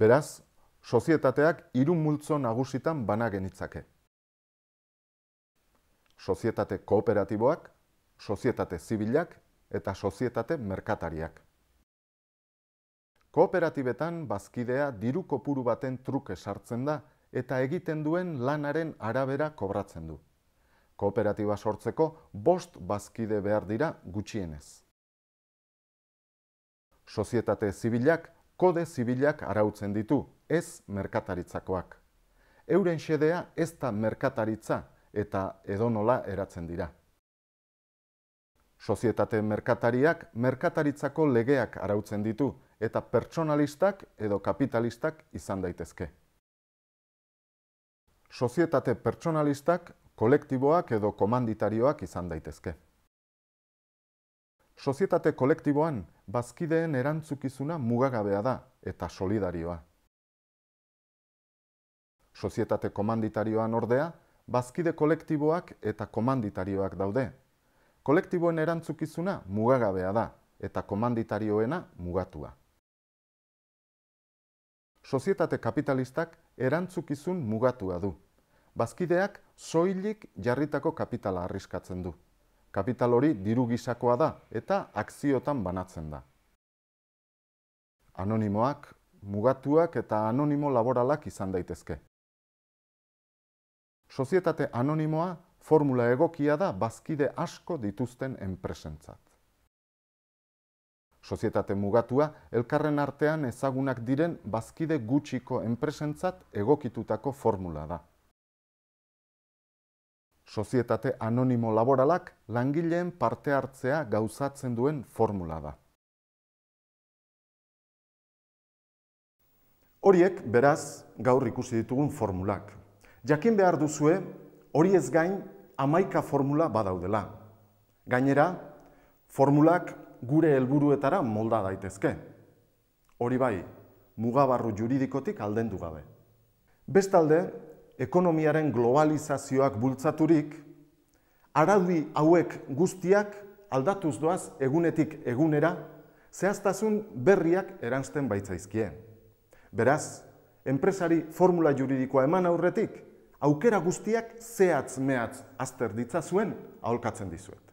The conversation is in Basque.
Beraz, sozietateak irun multzo nagusitan bana genitzake. Sozietate kooperatiboak, sozietate zibilak eta sozietate merkatariak. Kooperatibetan bazkidea diru kopuru baten truke sartzen da eta egiten duen lanaren arabera kobratzen du. Kooperatiba sortzeko bost bazkide behar dira gutxienez. Sozietate zibilak, kode zibilak arautzen ditu, ez merkataritzakoak. Euren xedea ez da merkataritza eta edonola eratzen dira. Sozietate merkatariak merkataritzako legeak arautzen ditu eta pertsonalistak edo kapitalistak izan daitezke. Sozietate pertsonalistak kolektiboak edo komanditarioak izan daitezke sozietate kolektiboan bazkideen erantzukizuna mugagabea da eta solidarioa. Sozietate komanditarioan ordea, bazkide kolektiboak eta komanditarioak daude. Kolektiboen erantzukizuna mugagabea da eta komanditarioena mugatua. Sozietate kapitalistak erantzukizun mugatua du. Bazkideak soilik jarritako kapitala arriskatzen du. Kapital hori diru gisakoa da eta akziotan banatzen da. Anonimoak, mugatuak eta anonimo laboralak izan daitezke. Sozietate anonimoa formula egokia da bazkide asko dituzten enpresentzat. Sozietate mugatua elkarren artean ezagunak diren bazkide gutxiko enpresentzat egokitutako formula da sozietate anonimo laboralak langileen parte hartzea gauzatzen duen formula da. Horiek, beraz, gaur ikusi ditugun formulak. Jakin behar duzue, hori ez gain, amaika formula badaudela. Gainera, formulak gure helburuetara molda daitezke. Hori bai, mugabarru juridikotik aldendu gabe. Bestalde, ekonomiaren globalizazioak bultzaturik, araudi hauek guztiak aldatuz doaz egunetik egunera, zehaztasun berriak erantzten baitzaizkie. Beraz, enpresari formula juridikoa eman aurretik, aukera guztiak zehatz mehatz azter ditzazuen aholkatzen dizuet.